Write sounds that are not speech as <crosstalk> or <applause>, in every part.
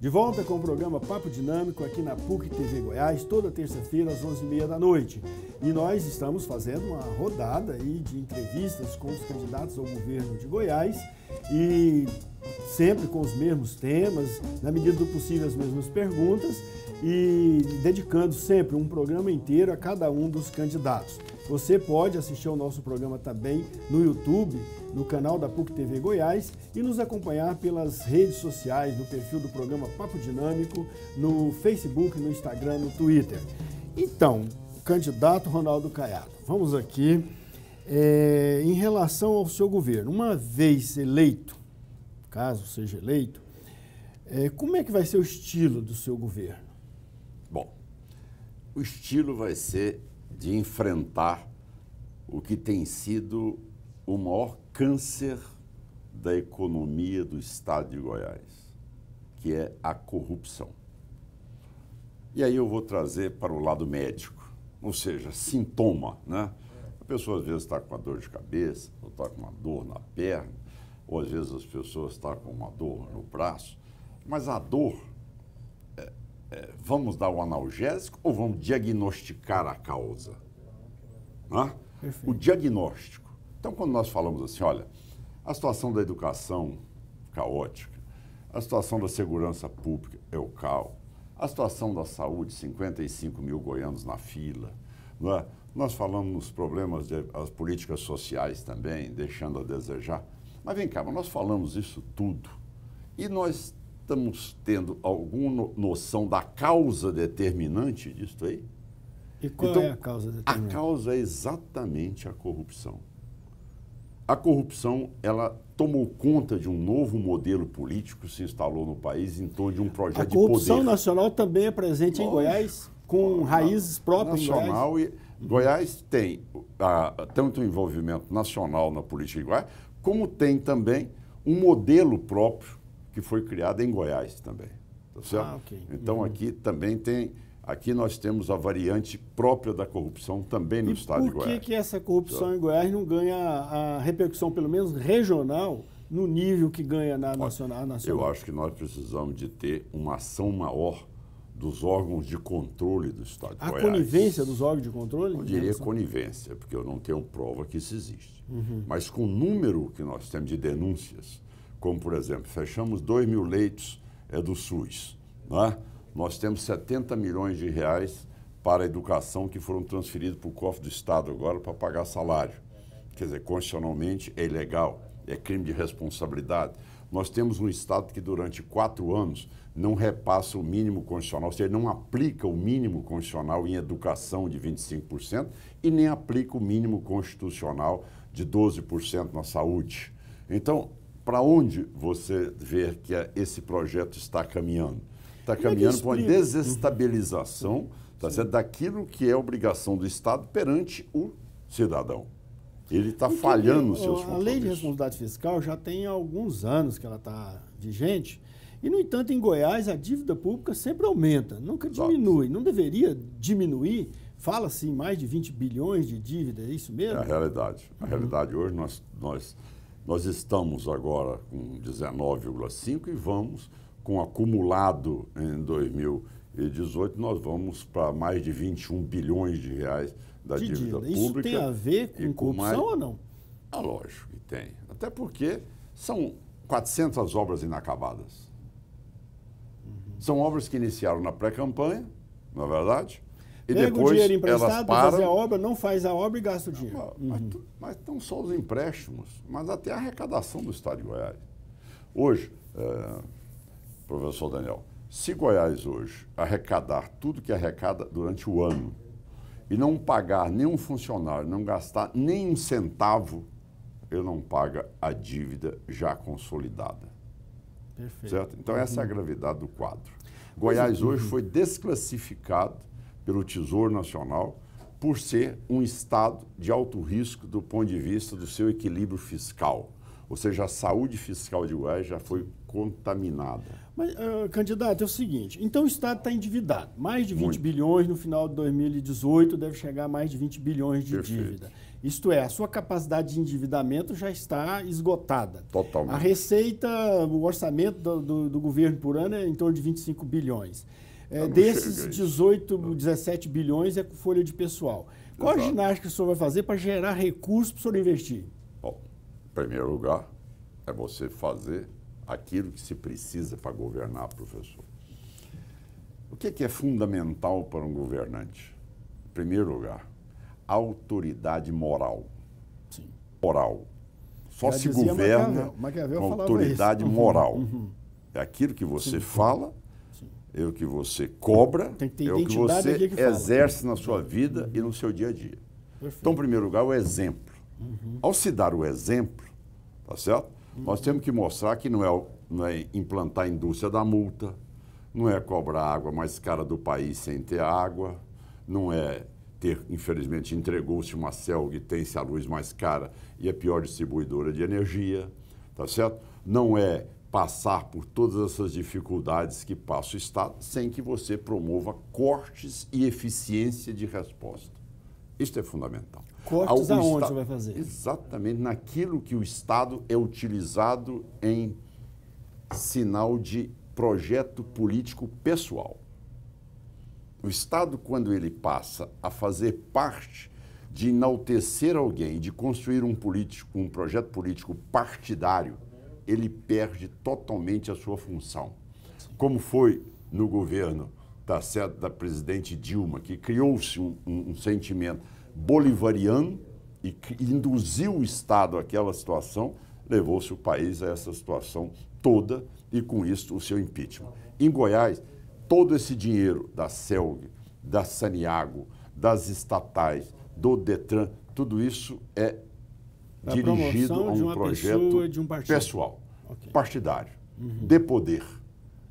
De volta com o programa Papo Dinâmico aqui na PUC TV Goiás, toda terça-feira às 11h30 da noite. E nós estamos fazendo uma rodada aí de entrevistas com os candidatos ao governo de Goiás e sempre com os mesmos temas, na medida do possível as mesmas perguntas e dedicando sempre um programa inteiro a cada um dos candidatos. Você pode assistir ao nosso programa também no YouTube, no canal da PUC TV Goiás e nos acompanhar pelas redes sociais, no perfil do programa Papo Dinâmico, no Facebook, no Instagram, no Twitter. Então, candidato Ronaldo Caiado, vamos aqui. É, em relação ao seu governo, uma vez eleito, caso seja eleito, é, como é que vai ser o estilo do seu governo? Bom, o estilo vai ser de enfrentar o que tem sido o maior câncer da economia do estado de Goiás, que é a corrupção. E aí eu vou trazer para o lado médico, ou seja, sintoma, né? A pessoa às vezes está com uma dor de cabeça, ou está com uma dor na perna, ou às vezes as pessoas estão tá com uma dor no braço, mas a dor, é, é, vamos dar o analgésico ou vamos diagnosticar a causa? Né? O diagnóstico. Então, quando nós falamos assim, olha, a situação da educação caótica, a situação da segurança pública é o caos, a situação da saúde, 55 mil goianos na fila, é? nós falamos nos problemas, das políticas sociais também, deixando a desejar. Mas vem cá, mas nós falamos isso tudo e nós estamos tendo alguma noção da causa determinante disso aí? E qual então, é a causa determinante? A causa é exatamente a corrupção. A corrupção, ela tomou conta de um novo modelo político que se instalou no país em torno de um projeto de poder. A corrupção nacional também é presente Lógico. Ah, em Goiás, com raízes próprias nacional em Goiás. E, Goiás tem ah, tanto envolvimento nacional na política de Goiás, como tem também um modelo próprio que foi criado em Goiás também. Tá certo? Ah, okay. Então uhum. aqui também tem. Aqui nós temos a variante própria da corrupção também no e estado de Goiás. Por que essa corrupção tá. em Goiás não ganha a repercussão, pelo menos regional, no nível que ganha na nacional? Eu acho que nós precisamos de ter uma ação maior dos órgãos de controle do Estado de a Goiás. A conivência dos órgãos de controle? Eu diria conivência, porque eu não tenho prova que isso existe. Uhum. Mas com o número que nós temos de denúncias, como por exemplo, fechamos 2 mil leitos é, do SUS, né? nós temos 70 milhões de reais para a educação que foram transferidos para o cofre do Estado agora para pagar salário. Quer dizer, constitucionalmente é ilegal, é crime de responsabilidade. Nós temos um Estado que durante quatro anos não repassa o mínimo constitucional, ou seja, não aplica o mínimo constitucional em educação de 25% e nem aplica o mínimo constitucional de 12% na saúde. Então, para onde você vê que é, esse projeto está caminhando? Está é caminhando para uma uhum. desestabilização tá certo? daquilo que é obrigação do Estado perante o cidadão. Ele está então, falhando os seus compromissos. A lei de responsabilidade fiscal já tem alguns anos que ela está vigente e, no entanto, em Goiás, a dívida pública sempre aumenta, nunca Exato. diminui. Não deveria diminuir? Fala-se em mais de 20 bilhões de dívida, é isso mesmo? É a realidade. A uhum. realidade hoje, nós, nós, nós estamos agora com 19,5 e vamos, com acumulado em 2018, nós vamos para mais de 21 bilhões de reais da de dívida, dívida, pública. Isso tem a ver com, com corrupção mais... ou não? Ah, lógico que tem. Até porque são 400 obras inacabadas. São obras que iniciaram na pré-campanha, não é verdade? E Pega depois o dinheiro emprestado para fazer a obra, não faz a obra e gasta o dinheiro. Ah, mas, uhum. mas não só os empréstimos, mas até a arrecadação do Estado de Goiás. Hoje, é, professor Daniel, se Goiás hoje arrecadar tudo que arrecada durante o ano e não pagar nenhum funcionário, não gastar nem um centavo, ele não paga a dívida já consolidada. Perfeito. Certo? Então, essa é a uhum. gravidade do quadro. Goiás é. hoje uhum. foi desclassificado pelo Tesouro Nacional por ser um estado de alto risco do ponto de vista do seu equilíbrio fiscal. Ou seja, a saúde fiscal de Goiás já foi contaminada. Mas, uh, candidato, é o seguinte: então o Estado está endividado. Mais de 20 Muito. bilhões no final de 2018 deve chegar a mais de 20 bilhões de Perfeito. dívida. Isto é, a sua capacidade de endividamento já está esgotada. Totalmente. A receita, o orçamento do, do, do governo por ano é em torno de 25 bilhões. É, ah, desses 18, não. 17 bilhões é com folha de pessoal. Qual Exato. a ginástica que o senhor vai fazer para gerar recursos para o senhor investir? primeiro lugar, é você fazer aquilo que se precisa para governar, professor. O que é, que é fundamental para um governante? Em primeiro lugar, autoridade moral. Sim. Moral. Só Já se governa né? com autoridade isso. moral. Uhum. uhum. É aquilo que você Sim. fala, Sim. é o que você cobra, que é o que você que exerce na sua uhum. vida uhum. e no seu dia a dia. Perfeito. Então, em primeiro lugar, o exemplo. Uhum. Ao se dar o exemplo, Tá certo? Nós temos que mostrar que não é, não é implantar a indústria da multa, não é cobrar água mais cara do país sem ter água, não é ter, infelizmente, entregou-se uma CELG e tem-se a luz mais cara e a pior distribuidora de energia, tá certo? Não é passar por todas essas dificuldades que passa o Estado sem que você promova cortes e eficiência de resposta. Isto é fundamental. Cortes aonde está... vai fazer? Exatamente naquilo que o Estado é utilizado em sinal de projeto político pessoal. O Estado, quando ele passa a fazer parte de enaltecer alguém, de construir um, político, um projeto político partidário, ele perde totalmente a sua função. Como foi no governo tá certo, da presidente Dilma, que criou-se um, um, um, sentimento bolivariano e induziu o Estado àquela situação, levou-se o país a essa situação toda e com isso o seu impeachment. Em Goiás, todo esse dinheiro da CELG, da Saniago, das estatais, do Detran, tudo isso é da é dirigido a um projeto pessoa, um pessoal, okay. partidário, uhum. de poder.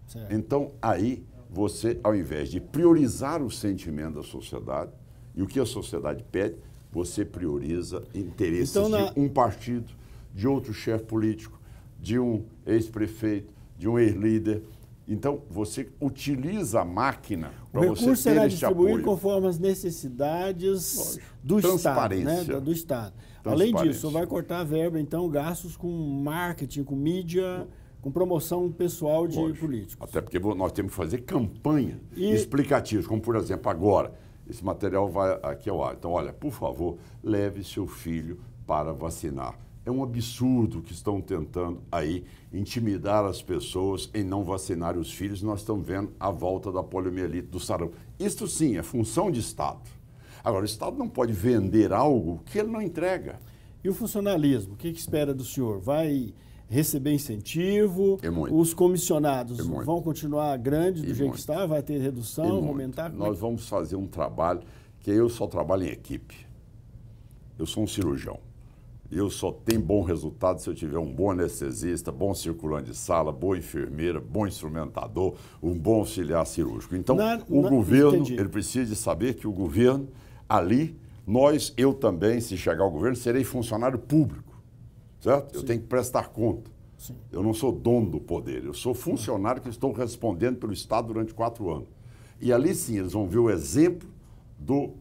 Certo. Então, aí você, ao invés de priorizar o sentimento da sociedade e o que a sociedade pede, você prioriza interesses então, na... de um partido, de outro chefe político, de um ex-prefeito, de um ex-líder. Então, você utiliza a máquina para você ter O recurso será distribuído conforme as necessidades do Estado, né? do Estado. Além disso, vai cortar a verba, então, gastos com marketing, com mídia... Não com promoção pessoal de Lógico. políticos. Até porque nós temos que fazer campanha e... como por exemplo agora. Esse material vai aqui ao ar. Então, olha, por favor, leve seu filho para vacinar. É um absurdo que estão tentando aí intimidar as pessoas em não vacinar os filhos. Nós estamos vendo a volta da poliomielite do sarampo. Isto sim é função de Estado. Agora, o Estado não pode vender algo que ele não entrega. E o funcionalismo, o que, que espera do senhor? Vai receber incentivo. É muito. Os comissionados é muito. vão continuar grandes do é jeito muito. que está? Vai ter redução, é aumentar? É nós vamos fazer um trabalho que eu só trabalho em equipe. Eu sou um cirurgião. Eu só tenho bom resultado se eu tiver um bom anestesista, bom circulante de sala, boa enfermeira, bom instrumentador, um bom auxiliar cirúrgico. Então, na, o na, governo, entendi. ele precisa de saber que o governo, ali, nós, eu também, se chegar ao governo, serei funcionário público certo? Sim. Eu tenho que prestar conta. Sim. Eu não sou dono do poder, eu sou funcionário que estou respondendo pelo Estado durante quatro anos. E ali sim eles vão ver o exemplo do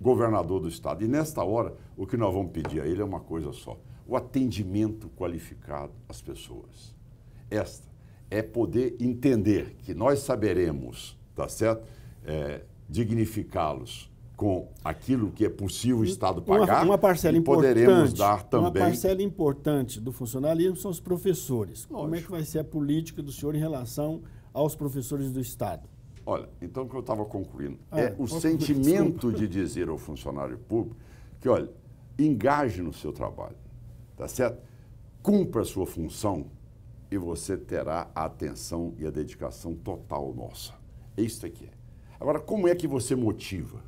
governador do Estado. E nesta hora, o que nós vamos pedir a ele é uma coisa só: o atendimento qualificado às pessoas. Esta é poder entender que nós saberemos, tá certo? É, dignificá-los com aquilo que é possível o Estado pagar, uma, uma parcela poderemos dar também. Uma parcela importante do funcionalismo são os professores. Lógico. Como é que vai ser a política do senhor em relação aos professores do Estado? Olha, então o que eu estava concluindo ah, é o sentimento de dizer ao funcionário público que, olha, engaje no seu trabalho, tá certo? Cumpra a sua função e você terá a atenção e a dedicação total nossa. É isso aqui. É. Agora, como é que você motiva?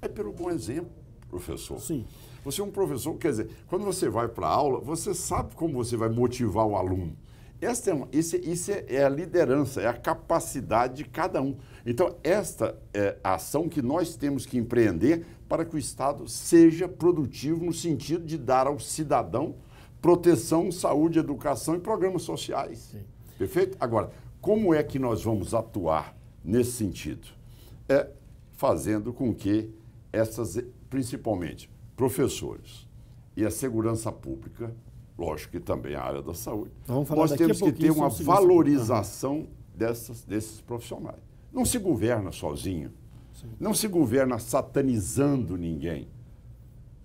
É pelo bom exemplo, professor. Sim. Você é um professor, quer dizer, quando você vai para a aula, você sabe como você vai motivar o aluno. Esta é uma, isso, isso é, é, a liderança, é a capacidade de cada um. Então, esta é a ação que nós temos que empreender para que o Estado seja produtivo no sentido de dar ao cidadão proteção, saúde, educação e programas sociais. Sim. Perfeito? Agora, como é que nós vamos atuar nesse sentido? É fazendo com que essas, principalmente professores e a segurança pública, lógico que também a área da saúde, nós temos que ter uma né? valorização dessas, desses profissionais. Não se governa sozinho, Sim. não se governa satanizando ninguém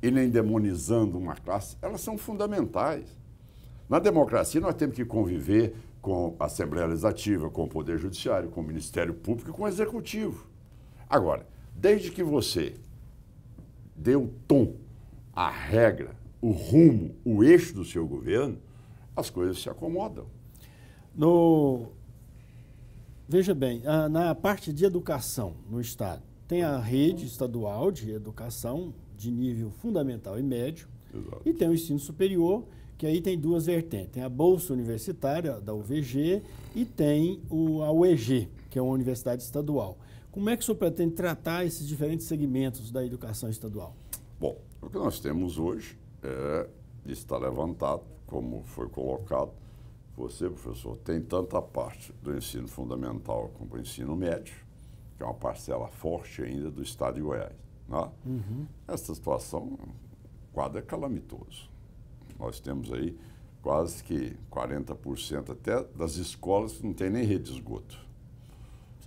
e nem demonizando uma classe, elas são fundamentais. Na democracia, nós temos que conviver com a Assembleia Legislativa, com o Poder Judiciário, com o Ministério Público e com o Executivo. Agora, desde que você dê o tom, a regra, o rumo, o eixo do seu governo, as coisas se acomodam. No... Veja bem, na parte de educação no Estado, tem a rede estadual de educação de nível fundamental e médio, Exato. e tem o ensino superior, que aí tem duas vertentes. Tem a Bolsa Universitária da UVG e tem a UEG, que é uma universidade estadual. Como é que o senhor pretende tratar esses diferentes segmentos da educação estadual? Bom, o que nós temos hoje é, está levantado, como foi colocado, você, professor, tem tanta parte do ensino fundamental como o ensino médio, que é uma parcela forte ainda do estado de Goiás. Né? Uhum. Essa situação, o quadro é calamitoso. Nós temos aí quase que 40% até das escolas que não tem nem rede de esgoto.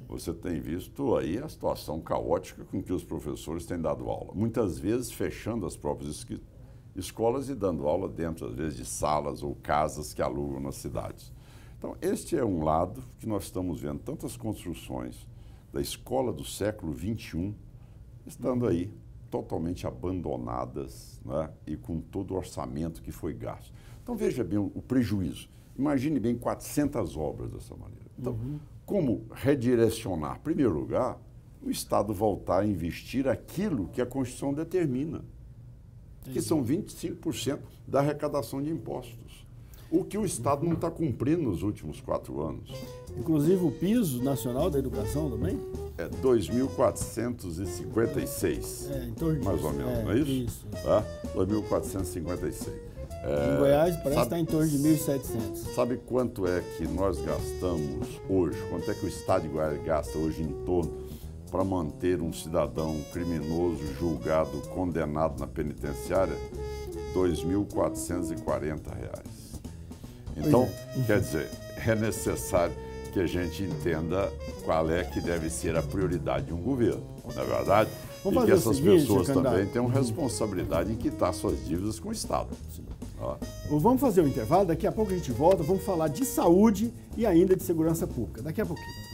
Você tem visto aí a situação caótica com que os professores têm dado aula. Muitas vezes fechando as próprias escolas e dando aula dentro, às vezes, de salas ou casas que alugam nas cidades. Então, este é um lado que nós estamos vendo tantas construções da escola do século XXI estando aí totalmente abandonadas né? e com todo o orçamento que foi gasto. Então, veja bem o, prejuízo. Imagine bem 400 obras dessa maneira. Então, uhum. Como redirecionar? Em primeiro lugar, o Estado voltar a investir aquilo que a Constituição determina, que são 25% da arrecadação de impostos. O que o Estado não está cumprindo nos últimos quatro anos. Inclusive o piso nacional da educação também? É 2.456. É, em torno disso. Mais ou menos, é, não é isso? isso. É, tá? 2.456. Em é, Goiás parece sabe, que está em torno de 1.700. Sabe quanto é que nós gastamos hoje? Quanto é que o Estado de Goiás gasta hoje em torno para manter um cidadão criminoso julgado, condenado na penitenciária? R$ 2.440. Então, é. <laughs> quer dizer, é necessário que a gente entenda qual é que deve ser a prioridade de um governo, não é verdade? Vamos e que essas seguinte, pessoas também tenham responsabilidade em quitar suas dívidas com o Estado. Sim. Ó. Vamos fazer um intervalo, daqui a pouco a gente volta, vamos falar de saúde e ainda de segurança pública. Daqui a pouquinho.